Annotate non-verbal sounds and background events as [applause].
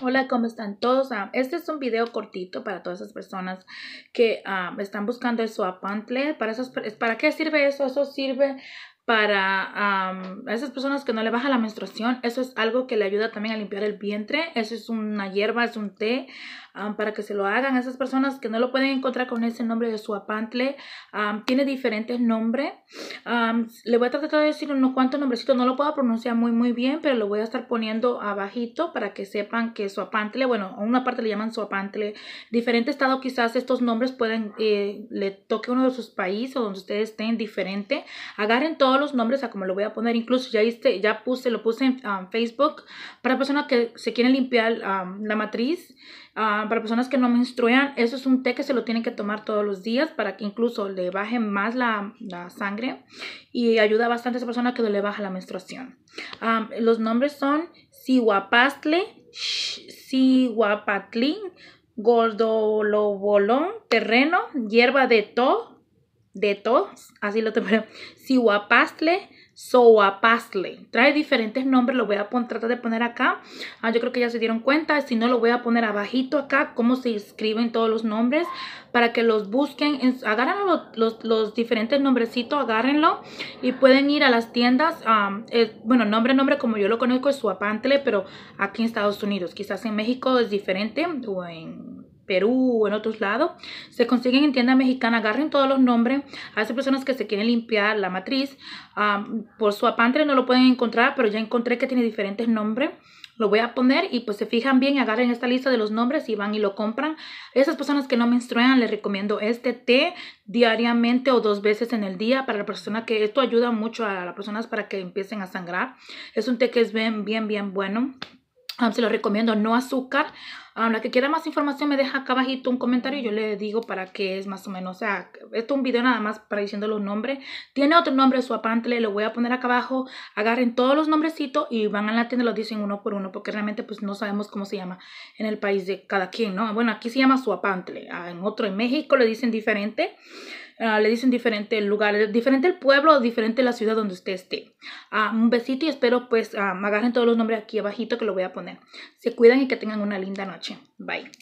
Hola, ¿cómo están todos? Ah, este es un video cortito para todas esas personas que ah, están buscando el swap pamphlet. Para ¿Para qué sirve eso? Eso sirve para esas personas que no le baja la menstruación, eso es algo que le ayuda también a limpiar el vientre, eso es una hierba, es un té, para que se lo hagan esas personas que no lo pueden encontrar con ese nombre de suapantle, tiene diferentes nombres, le voy a tratar de decir unos cuantos nombrecitos, no lo puedo pronunciar muy muy bien, pero lo voy a estar poniendo abajito para que sepan que suapantle, bueno, a una parte le llaman suapantle, diferente estado quizás estos nombres pueden, eh, le toque uno de sus países o donde ustedes estén diferente, agarren todo los nombres, a como lo voy a poner, incluso ya, ya puse, lo puse en um, Facebook para personas que se quieren limpiar um, la matriz, um, para personas que no menstruan, eso es un té que se lo tienen que tomar todos los días para que incluso le baje más la, la sangre y ayuda bastante a esa persona que le baja la menstruación. los nombres son Sihuapastle, Sihuapatlin, Gordolobolón, terreno, hierba de to, de todos, así lo tengo, Sihuapastle, [laughs] Soapastle. Trae diferentes nombres, lo voy a poner, tratar de poner acá. Ah, yo creo que ya se dieron cuenta, si no lo voy a poner abajito acá, cómo se escriben todos los nombres, para que los busquen, Agárrenlo, los, los, diferentes nombrecitos, agárrenlo y pueden ir a las tiendas, um, bueno, nombre, nombre como yo lo conozco es Suapantle, pero aquí en Estados Unidos, quizás en México es diferente o en Perú, o en otros lados, se consiguen en tienda mexicana. Agarren todos los nombres. Hay personas que se quieren limpiar la matriz. por su apantre no lo pueden encontrar, pero ya encontré que tiene diferentes nombres. Lo voy a poner y pues se fijan bien, y agarren esta lista de los nombres y van y lo compran. Esas personas que no menstruan, les recomiendo este té diariamente o dos veces en el día para la persona que esto ayuda mucho a las personas para que empiecen a sangrar. Es un té que es bien, bien, bien bueno. Um, se los recomiendo, no azúcar. Ah, la que quiera más información me deja acá abajito un comentario y yo le digo para qué es más o menos. O sea, esto es un video nada más para diciendo los nombres. Tiene otro nombre suapantle, lo voy a poner acá abajo. Agarren todos los nombrecitos y van a la tienda los dicen uno por uno porque realmente pues no sabemos cómo se llama en el país de cada quien, ¿no? Bueno, aquí se llama suapantle. Ah, en otro, en México le dicen diferente. Ah, le dicen diferente lugar, diferente el pueblo, diferente la ciudad donde usted esté. Ah, un besito y espero pues ah, me agarren todos los nombres aquí abajito que lo voy a poner. Se cuidan y que tengan una linda noche. Bye.